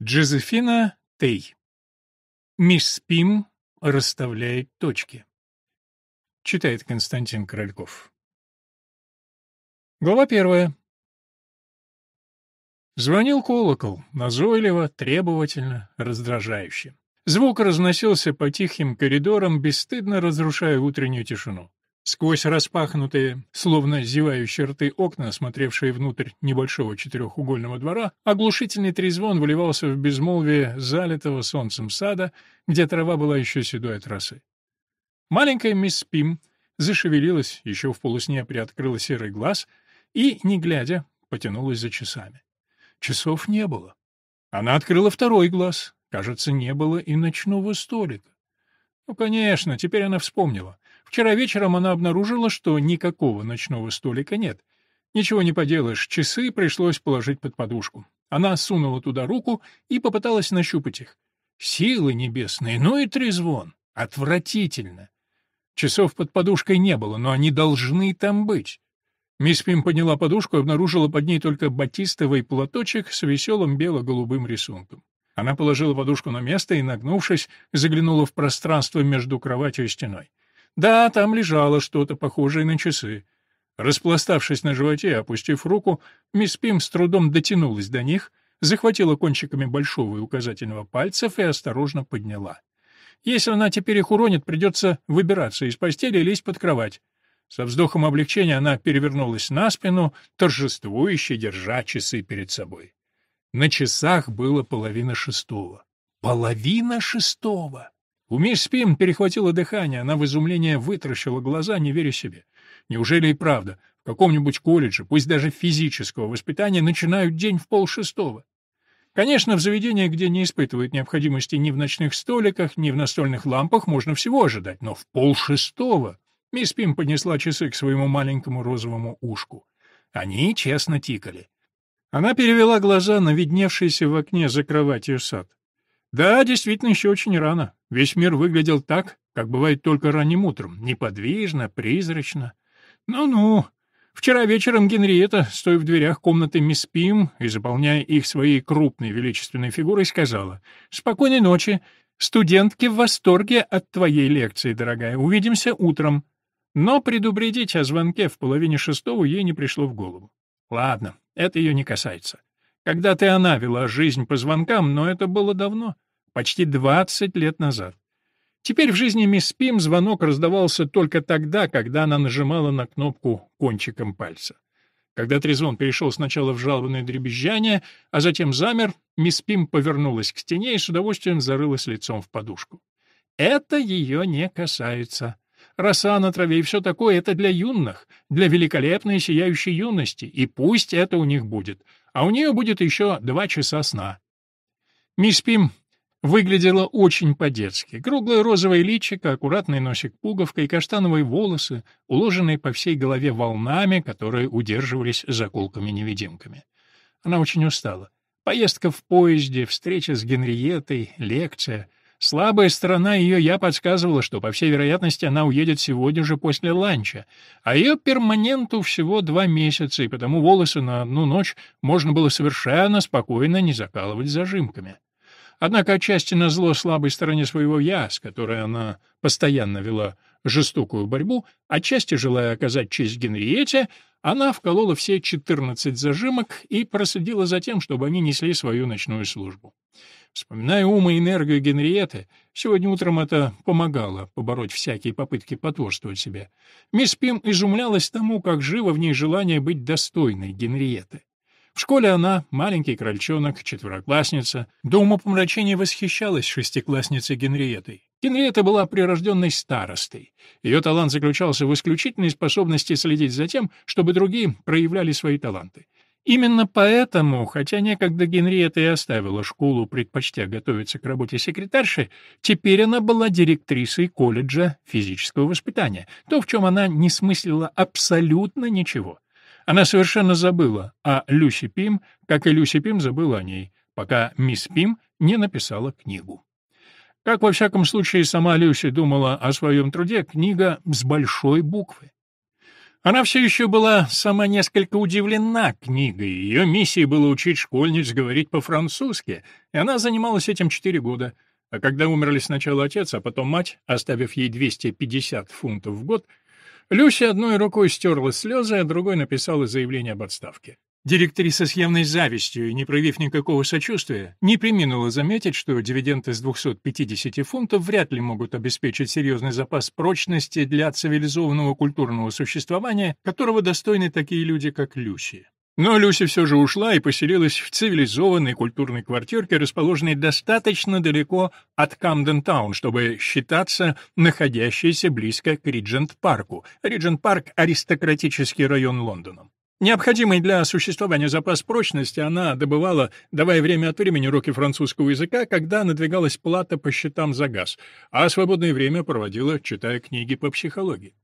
Джозефина Тей. «Мисс Спим расставляет точки». Читает Константин Корольков. Глава первая. Звонил колокол, назойливо, требовательно, раздражающе. Звук разносился по тихим коридорам, бесстыдно разрушая утреннюю тишину. Сквозь распахнутые, словно зевающие рты окна, смотревшие внутрь небольшого четырехугольного двора, оглушительный трезвон вливался в безмолвие залитого солнцем сада, где трава была еще седой от росы. Маленькая мисс Пим зашевелилась, еще в полусне приоткрыла серый глаз и, не глядя, потянулась за часами. Часов не было. Она открыла второй глаз. Кажется, не было и ночного столика. Ну, конечно, теперь она вспомнила. Вчера вечером она обнаружила, что никакого ночного столика нет. Ничего не поделаешь, часы пришлось положить под подушку. Она сунула туда руку и попыталась нащупать их. Силы небесные, ну и трезвон. Отвратительно. Часов под подушкой не было, но они должны там быть. Мисс Пим подняла подушку и обнаружила под ней только батистовый платочек с веселым бело-голубым рисунком. Она положила подушку на место и, нагнувшись, заглянула в пространство между кроватью и стеной. Да, там лежало что-то похожее на часы. Распластавшись на животе, опустив руку, мисс Пим с трудом дотянулась до них, захватила кончиками большого и указательного пальцев и осторожно подняла. Если она теперь их уронит, придется выбираться из постели и лезть под кровать. Со вздохом облегчения она перевернулась на спину, торжествующе держа часы перед собой. На часах было половина шестого. Половина шестого! У Мисс Спин перехватило дыхание, она в изумлении вытаращила глаза, не веря себе. Неужели и правда, в каком-нибудь колледже, пусть даже физического воспитания, начинают день в полшестого? Конечно, в заведениях, где не испытывают необходимости ни в ночных столиках, ни в настольных лампах, можно всего ожидать, но в полшестого мисс Пим поднесла часы к своему маленькому розовому ушку. Они честно тикали. Она перевела глаза на видневшийся в окне за кроватью сад. Да, действительно, еще очень рано. Весь мир выглядел так, как бывает только ранним утром, неподвижно, призрачно. Ну-ну. Вчера вечером Генриетта, стоя в дверях комнаты мисс Пим и заполняя их своей крупной величественной фигурой, сказала «Спокойной ночи. Студентки в восторге от твоей лекции, дорогая. Увидимся утром». Но предупредить о звонке в половине шестого ей не пришло в голову. Ладно, это ее не касается. Когда-то она вела жизнь по звонкам, но это было давно, почти 20 лет назад. Теперь в жизни мисс Пим звонок раздавался только тогда, когда она нажимала на кнопку кончиком пальца. Когда трезвон перешел сначала в жалобное дребезжание, а затем замер, мисс Пим повернулась к стене и с удовольствием зарылась лицом в подушку. Это ее не касается. Роса на траве и все такое — это для юных, для великолепной сияющей юности, и пусть это у них будет а у нее будет еще два часа сна. Мисс Пим выглядела очень по-детски. Круглое розовое личико, аккуратный носик пуговка и каштановые волосы, уложенные по всей голове волнами, которые удерживались заколками-невидимками. Она очень устала. Поездка в поезде, встреча с Генриетой, лекция — Слабая сторона ее я подсказывала, что, по всей вероятности, она уедет сегодня же после ланча, а ее перманенту всего два месяца, и потому волосы на одну ночь можно было совершенно спокойно не закалывать зажимками. Однако отчасти на зло слабой стороне своего «я», с которой она постоянно вела жестокую борьбу, отчасти желая оказать честь Генриете, она вколола все 14 зажимок и проследила за тем, чтобы они несли свою ночную службу. Вспоминая ум и энергию Генриетты, сегодня утром это помогало побороть всякие попытки потворствовать себе. Мисс Пим изумлялась тому, как живо в ней желание быть достойной Генриетты. В школе она, маленький крольчонок, четвероклассница, до умопомрачения восхищалась шестиклассницей Генриетой. Генриетта была прирожденной старостой. Ее талант заключался в исключительной способности следить за тем, чтобы другие проявляли свои таланты. Именно поэтому, хотя некогда Генриетта и оставила школу, предпочтя готовиться к работе секретарши, теперь она была директрисой колледжа физического воспитания, то, в чем она не смыслила абсолютно ничего. Она совершенно забыла о Люси Пим, как и Люси Пим забыла о ней, пока мисс Пим не написала книгу. Как, во всяком случае, сама Люси думала о своем труде, книга с большой буквы. Она все еще была сама несколько удивлена книгой. Ее миссией было учить школьниц говорить по-французски, и она занималась этим четыре года. А когда умерли сначала отец, а потом мать, оставив ей 250 фунтов в год — Люся одной рукой стерла слезы, а другой написала заявление об отставке. Директриса с явной завистью и не проявив никакого сочувствия, не приминула заметить, что дивиденды с 250 фунтов вряд ли могут обеспечить серьезный запас прочности для цивилизованного культурного существования, которого достойны такие люди, как Люси. Но Люси все же ушла и поселилась в цивилизованной культурной квартирке, расположенной достаточно далеко от Камден-таун, чтобы считаться находящейся близко к Риджент-парку. Риджент-парк — аристократический район Лондона. Необходимый для существования запас прочности она добывала, давая время от времени уроки французского языка, когда надвигалась плата по счетам за газ, а свободное время проводила, читая книги по психологии.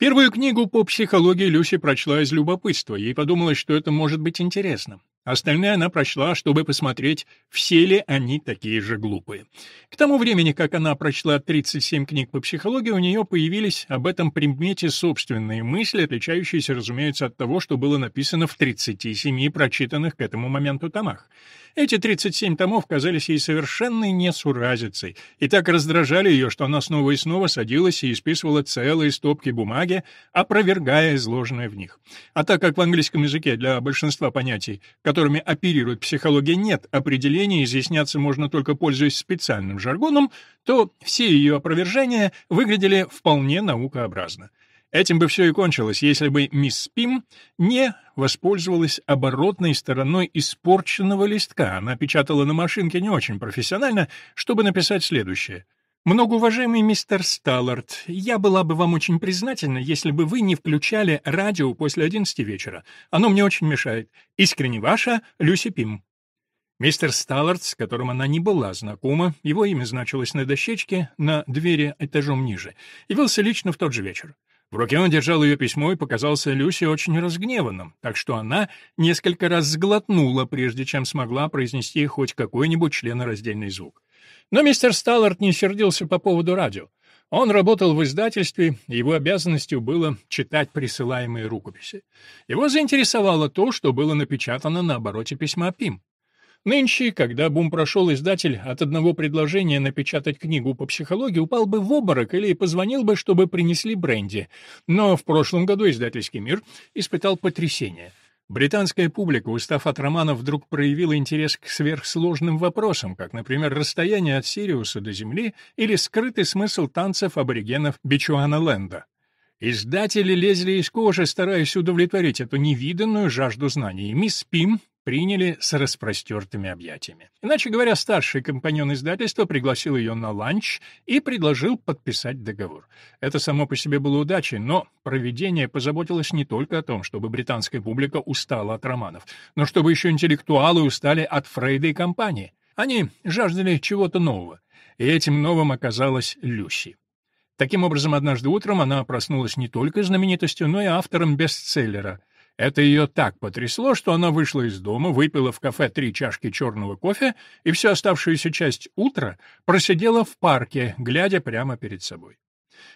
Первую книгу по психологии Люси прочла из любопытства, ей подумалось, что это может быть интересно. Остальные она прочла, чтобы посмотреть, все ли они такие же глупые. К тому времени, как она прочла 37 книг по психологии, у нее появились об этом предмете собственные мысли, отличающиеся, разумеется, от того, что было написано в 37 прочитанных к этому моменту томах. Эти 37 томов казались ей совершенной несуразицей и так раздражали ее, что она снова и снова садилась и исписывала целые стопки бумаги, опровергая изложенное в них. А так как в английском языке для большинства понятий, которыми оперирует психология, нет определения, изъясняться можно только пользуясь специальным жаргоном, то все ее опровержения выглядели вполне наукообразно. Этим бы все и кончилось, если бы мисс Пим не воспользовалась оборотной стороной испорченного листка. Она печатала на машинке не очень профессионально, чтобы написать следующее — Многоуважаемый мистер Сталлард, я была бы вам очень признательна, если бы вы не включали радио после 11 вечера. Оно мне очень мешает. Искренне ваша, Люси Пим. Мистер Сталлард, с которым она не была знакома, его имя значилось на дощечке на двери этажом ниже, явился лично в тот же вечер. В руке он держал ее письмо и показался Люсе очень разгневанным, так что она несколько раз сглотнула, прежде чем смогла произнести хоть какой-нибудь членораздельный звук. Но мистер Сталлард не сердился по поводу радио. Он работал в издательстве, его обязанностью было читать присылаемые рукописи. Его заинтересовало то, что было напечатано на обороте письма Пим. Нынче, когда бум прошел, издатель от одного предложения напечатать книгу по психологии упал бы в обморок или позвонил бы, чтобы принесли бренди. Но в прошлом году издательский мир испытал потрясение. Британская публика, устав от романов, вдруг проявила интерес к сверхсложным вопросам, как, например, расстояние от Сириуса до Земли или скрытый смысл танцев аборигенов Бичуана-Ленда. Издатели лезли из кожи, стараясь удовлетворить эту невиданную жажду знаний. Мисс Пим, приняли с распростертыми объятиями. Иначе говоря, старший компаньон издательства пригласил ее на ланч и предложил подписать договор. Это само по себе было удачей, но проведение позаботилось не только о том, чтобы британская публика устала от романов, но чтобы еще интеллектуалы устали от Фрейда и компании. Они жаждали чего-то нового, и этим новым оказалась Люси. Таким образом, однажды утром она проснулась не только знаменитостью, но и автором бестселлера — это ее так потрясло, что она вышла из дома, выпила в кафе три чашки черного кофе и всю оставшуюся часть утра просидела в парке, глядя прямо перед собой.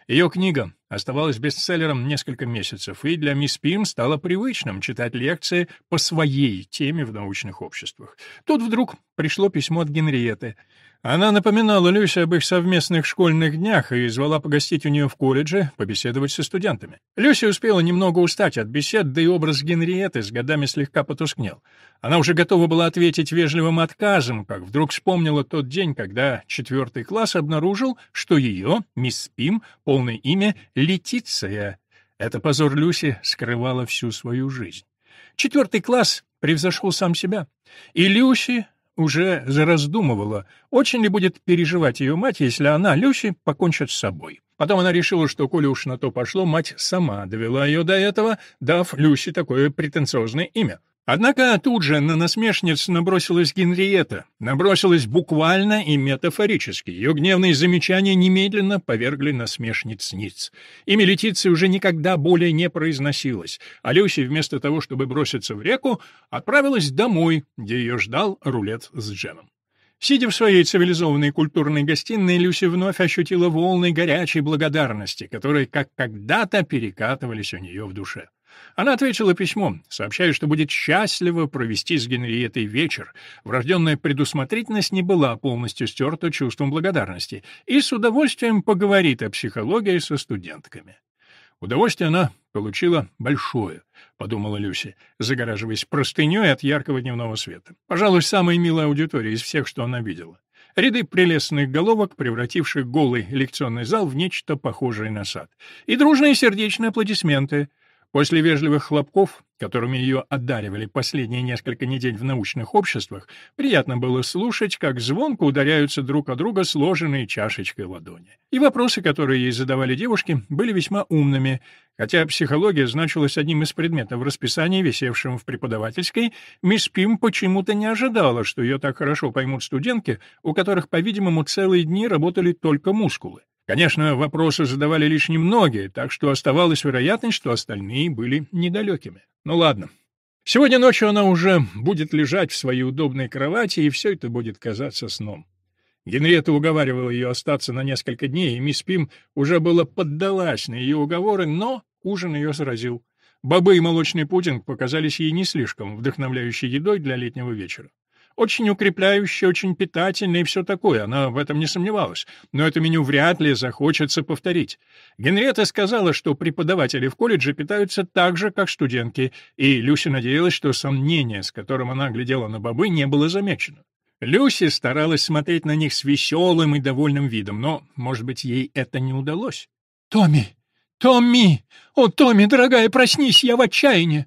Ее книга оставалась бестселлером несколько месяцев, и для мисс Пим стало привычным читать лекции по своей теме в научных обществах. Тут вдруг пришло письмо от Генриетты. Она напоминала Люсе об их совместных школьных днях и звала погостить у нее в колледже, побеседовать со студентами. Люся успела немного устать от бесед, да и образ Генриетты с годами слегка потускнел. Она уже готова была ответить вежливым отказом, как вдруг вспомнила тот день, когда четвертый класс обнаружил, что ее, мисс Пим, полное имя Летиция. Это позор Люси скрывала всю свою жизнь. Четвертый класс превзошел сам себя. И Люси уже зараздумывала, очень ли будет переживать ее мать, если она, Люси, покончит с собой. Потом она решила, что, коли уж на то пошло, мать сама довела ее до этого, дав Люси такое претенциозное имя — Однако тут же на насмешниц набросилась Генриетта, набросилась буквально и метафорически. Ее гневные замечания немедленно повергли насмешниц ниц. Имя Летиции уже никогда более не произносилось, а Люси вместо того, чтобы броситься в реку, отправилась домой, где ее ждал рулет с джемом. Сидя в своей цивилизованной культурной гостиной, Люси вновь ощутила волны горячей благодарности, которые как когда-то перекатывались у нее в душе. Она ответила письмом, сообщая, что будет счастливо провести с Генриетой вечер. Врожденная предусмотрительность не была полностью стерта чувством благодарности и с удовольствием поговорит о психологии со студентками. Удовольствие она получила большое, — подумала Люси, загораживаясь простыней от яркого дневного света. Пожалуй, самая милая аудитория из всех, что она видела. Ряды прелестных головок, превративших голый лекционный зал в нечто похожее на сад. И дружные сердечные аплодисменты — После вежливых хлопков, которыми ее одаривали последние несколько недель в научных обществах, приятно было слушать, как звонко ударяются друг о друга сложенные чашечкой ладони. И вопросы, которые ей задавали девушки, были весьма умными, хотя психология значилась одним из предметов в расписании, висевшем в преподавательской, мисс Пим почему-то не ожидала, что ее так хорошо поймут студентки, у которых, по-видимому, целые дни работали только мускулы. Конечно, вопросы задавали лишь немногие, так что оставалась вероятность, что остальные были недалекими. Ну ладно. Сегодня ночью она уже будет лежать в своей удобной кровати, и все это будет казаться сном. Генриетта уговаривала ее остаться на несколько дней, и мисс Пим уже было поддалась на ее уговоры, но ужин ее сразил. Бобы и молочный пудинг показались ей не слишком вдохновляющей едой для летнего вечера. Очень укрепляющая, очень питательная и все такое, она в этом не сомневалась. Но это меню вряд ли захочется повторить. Генриетта сказала, что преподаватели в колледже питаются так же, как студентки, и Люси надеялась, что сомнение, с которым она глядела на бобы, не было замечено. Люси старалась смотреть на них с веселым и довольным видом, но, может быть, ей это не удалось. «Томми! Томми! О, Томми, дорогая, проснись, я в отчаянии!»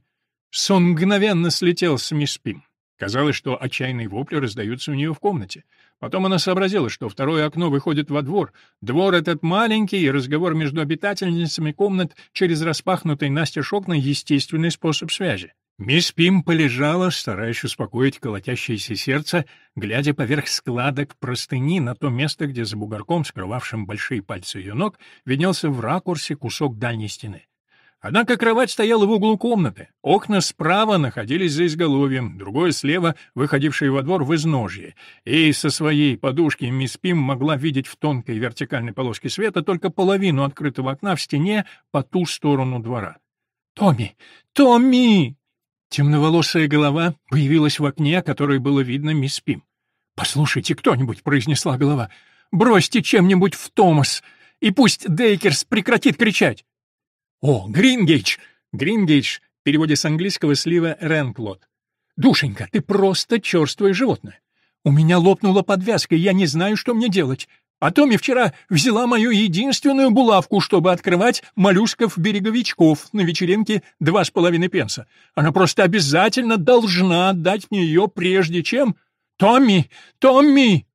Сон мгновенно слетел с мисс Пим. Казалось, что отчаянные вопли раздаются у нее в комнате. Потом она сообразила, что второе окно выходит во двор. Двор этот маленький, и разговор между обитательницами комнат через распахнутый настежь окна — естественный способ связи. Мисс Пим полежала, стараясь успокоить колотящееся сердце, глядя поверх складок простыни на то место, где за бугорком, скрывавшим большие пальцы ее ног, виднелся в ракурсе кусок дальней стены. Однако кровать стояла в углу комнаты. Окна справа находились за изголовьем, другое слева, выходившее во двор в изножье. И со своей подушки мисс Пим могла видеть в тонкой вертикальной полоске света только половину открытого окна в стене по ту сторону двора. «Томми! Томми!» Темноволосая голова появилась в окне, которое было видно мисс Пим. «Послушайте, кто-нибудь!» — произнесла голова. «Бросьте чем-нибудь в Томас, и пусть Дейкерс прекратит кричать!» О, Грингейдж! Грингейдж в переводе с английского слива Ренклот. Душенька, ты просто черствое животное. У меня лопнула подвязка, и я не знаю, что мне делать. А Томми вчера взяла мою единственную булавку, чтобы открывать моллюсков-береговичков на вечеринке два с половиной пенса. Она просто обязательно должна отдать мне ее, прежде чем... «Томми! Томми!»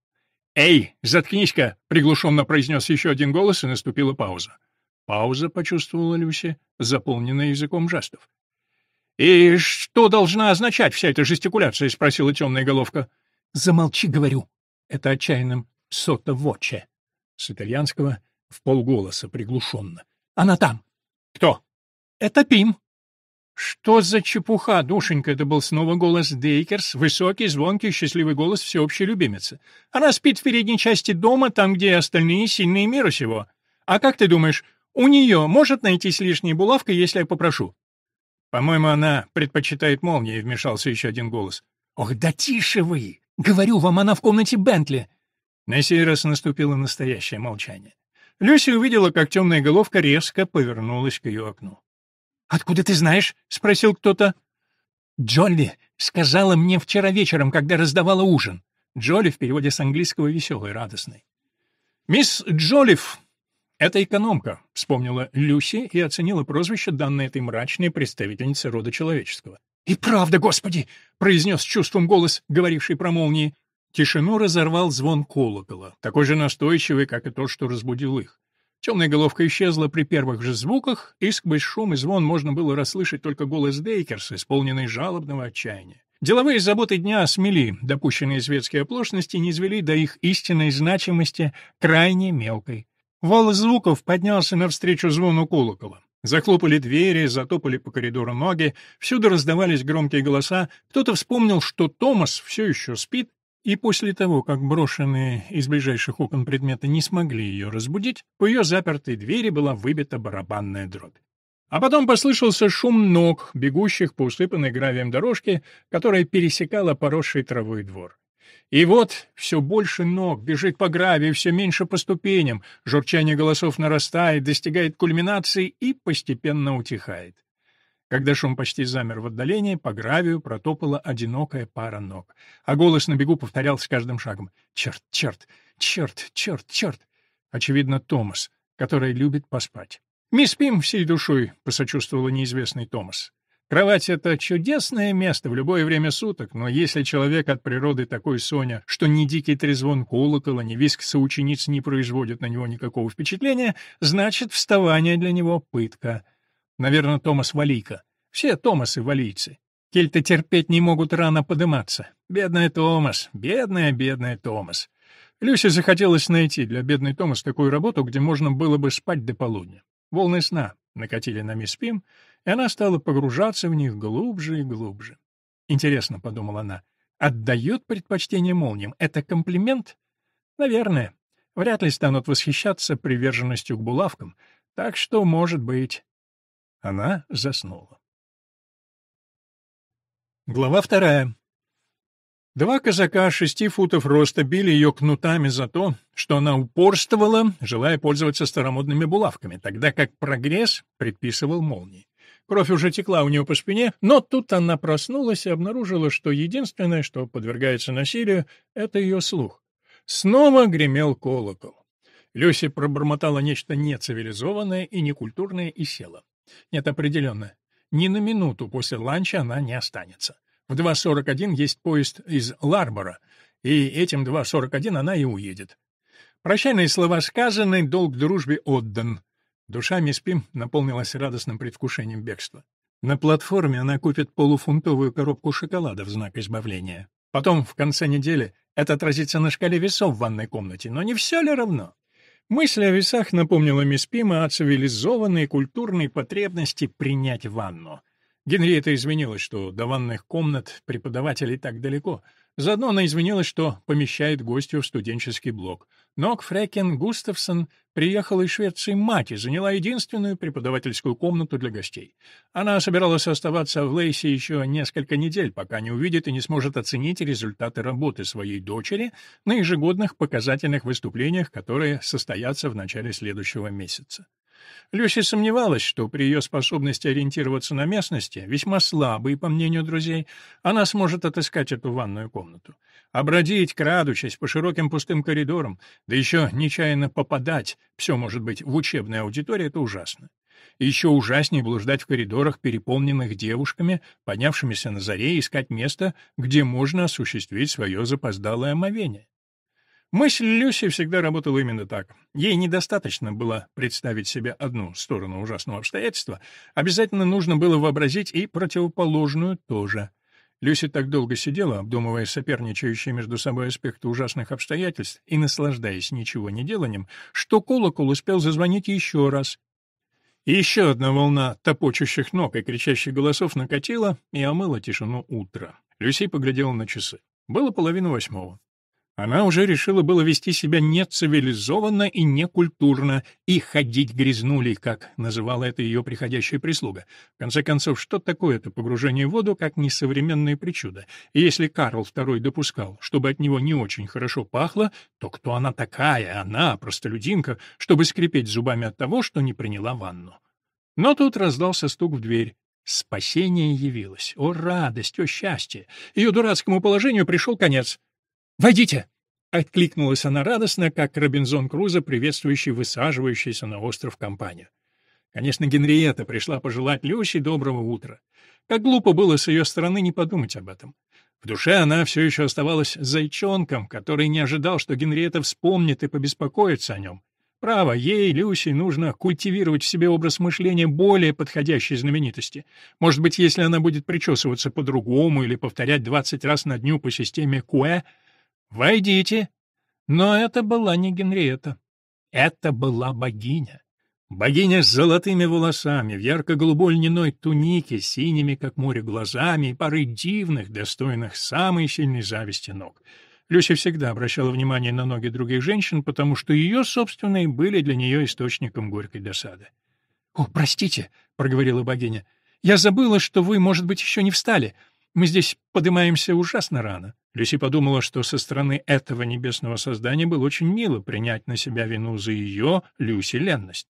«Эй, заткнись-ка!» — приглушенно произнес еще один голос, и наступила пауза. Пауза, почувствовала Люся, заполненная языком жестов. «И что должна означать вся эта жестикуляция?» — спросила темная головка. «Замолчи, говорю». Это отчаянным сотовоче. С итальянского в полголоса приглушенно. «Она там». «Кто?» «Это Пим». «Что за чепуха, душенька?» — это был снова голос Дейкерс, высокий, звонкий, счастливый голос всеобщей любимицы. «Она спит в передней части дома, там, где остальные сильные мира сего. А как ты думаешь, у нее может найтись лишняя булавка, если я попрошу. По-моему, она предпочитает молнии, вмешался еще один голос. Ох, да тише вы! Говорю вам, она в комнате Бентли. На сей раз наступило настоящее молчание. Люси увидела, как темная головка резко повернулась к ее окну. «Откуда ты знаешь?» — спросил кто-то. «Джолли сказала мне вчера вечером, когда раздавала ужин». Джолли в переводе с английского «веселый», «радостный». «Мисс Джоллиф «Это экономка», — вспомнила Люси и оценила прозвище, данное этой мрачной представительнице рода человеческого. «И правда, Господи!» — произнес чувством голос, говоривший про молнии. Тишину разорвал звон колокола, такой же настойчивый, как и тот, что разбудил их. Темная головка исчезла при первых же звуках, и сквозь шум и звон можно было расслышать только голос Дейкерса, исполненный жалобного отчаяния. Деловые заботы дня осмели допущенные светские оплошности, не извели до их истинной значимости крайне мелкой. Вал звуков поднялся навстречу звону колокола. Захлопали двери, затопали по коридору ноги, всюду раздавались громкие голоса. Кто-то вспомнил, что Томас все еще спит, и после того, как брошенные из ближайших окон предметы не смогли ее разбудить, по ее запертой двери была выбита барабанная дробь. А потом послышался шум ног, бегущих по усыпанной гравием дорожке, которая пересекала поросший травой двор. И вот все больше ног бежит по гравию, все меньше по ступеням, журчание голосов нарастает, достигает кульминации и постепенно утихает. Когда шум почти замер в отдалении, по гравию протопала одинокая пара ног. А голос на бегу повторял с каждым шагом «Черт, черт, черт, черт, черт!» Очевидно, Томас, который любит поспать. «Мы спим всей душой», — посочувствовала неизвестный Томас. Кровать — это чудесное место в любое время суток, но если человек от природы такой Соня, что ни дикий трезвон колокола, ни виск соучениц не производит на него никакого впечатления, значит, вставание для него — пытка. Наверное, Томас Валийка. Все Томасы — валийцы. Кельты терпеть не могут рано подниматься. Бедная Томас, бедная, бедная Томас. Люсе захотелось найти для бедной Томас такую работу, где можно было бы спать до полудня. Волны сна накатили на мисс Пим — и она стала погружаться в них глубже и глубже. «Интересно», — подумала она, — «отдает предпочтение молниям. Это комплимент?» «Наверное. Вряд ли станут восхищаться приверженностью к булавкам. Так что, может быть...» Она заснула. Глава вторая. Два казака шести футов роста били ее кнутами за то, что она упорствовала, желая пользоваться старомодными булавками, тогда как прогресс предписывал молнии. Кровь уже текла у нее по спине, но тут она проснулась и обнаружила, что единственное, что подвергается насилию, это ее слух. Снова гремел колокол. Люси пробормотала нечто нецивилизованное и некультурное и села. Нет, определенно. Ни на минуту после ланча она не останется. В 2.41 есть поезд из Ларбора, и этим 2.41 она и уедет. Прощальные слова сказаны, долг дружбе отдан. Душа Миспи наполнилась радостным предвкушением бегства. На платформе она купит полуфунтовую коробку шоколада в знак избавления. Потом, в конце недели, это отразится на шкале весов в ванной комнате, но не все ли равно? Мысль о весах напомнила мисс Пима о цивилизованной культурной потребности принять ванну. Генриетта извинилась, что до ванных комнат преподавателей так далеко — Заодно она извинилась, что помещает гостью в студенческий блок. Нок Фрекен Густавсон приехала из Швеции мать и заняла единственную преподавательскую комнату для гостей. Она собиралась оставаться в Лейсе еще несколько недель, пока не увидит и не сможет оценить результаты работы своей дочери на ежегодных показательных выступлениях, которые состоятся в начале следующего месяца. Люся сомневалась, что при ее способности ориентироваться на местности, весьма слабой, по мнению друзей, она сможет отыскать эту ванную комнату. Обродить, крадучись по широким пустым коридорам, да еще нечаянно попадать, все может быть, в учебной аудитории, это ужасно. еще ужаснее блуждать в коридорах, переполненных девушками, поднявшимися на заре, искать место, где можно осуществить свое запоздалое омовение. Мысль Люси всегда работала именно так. Ей недостаточно было представить себе одну сторону ужасного обстоятельства, обязательно нужно было вообразить и противоположную тоже. Люси так долго сидела, обдумывая соперничающие между собой аспекты ужасных обстоятельств и наслаждаясь ничего не деланием, что колокол успел зазвонить еще раз. И еще одна волна топочущих ног и кричащих голосов накатила и омыла тишину утра. Люси поглядела на часы. Было половина восьмого. Она уже решила было вести себя нецивилизованно и некультурно, и ходить грязнули, как называла это ее приходящая прислуга. В конце концов, что такое это погружение в воду, как несовременная причуда? И если Карл II допускал, чтобы от него не очень хорошо пахло, то кто она такая, она, простолюдинка, чтобы скрипеть зубами от того, что не приняла ванну? Но тут раздался стук в дверь. Спасение явилось. О, радость, о, счастье! Ее дурацкому положению пришел конец. «Войдите!» — откликнулась она радостно, как Робинзон Крузо, приветствующий высаживающийся на остров компанию. Конечно, Генриетта пришла пожелать Люси доброго утра. Как глупо было с ее стороны не подумать об этом. В душе она все еще оставалась зайчонком, который не ожидал, что Генриетта вспомнит и побеспокоится о нем. Право, ей, Люси, нужно культивировать в себе образ мышления более подходящей знаменитости. Может быть, если она будет причесываться по-другому или повторять 20 раз на дню по системе Куэ — «Войдите!» Но это была не Генриетта. Это была богиня. Богиня с золотыми волосами, в ярко-голубой льняной тунике, синими, как море, глазами и парой дивных, достойных самой сильной зависти ног. Люся всегда обращала внимание на ноги других женщин, потому что ее собственные были для нее источником горькой досады. «О, простите», — проговорила богиня, — «я забыла, что вы, может быть, еще не встали. Мы здесь поднимаемся ужасно рано». Люси подумала, что со стороны этого небесного создания было очень мило принять на себя вину за ее, Люси, ленность.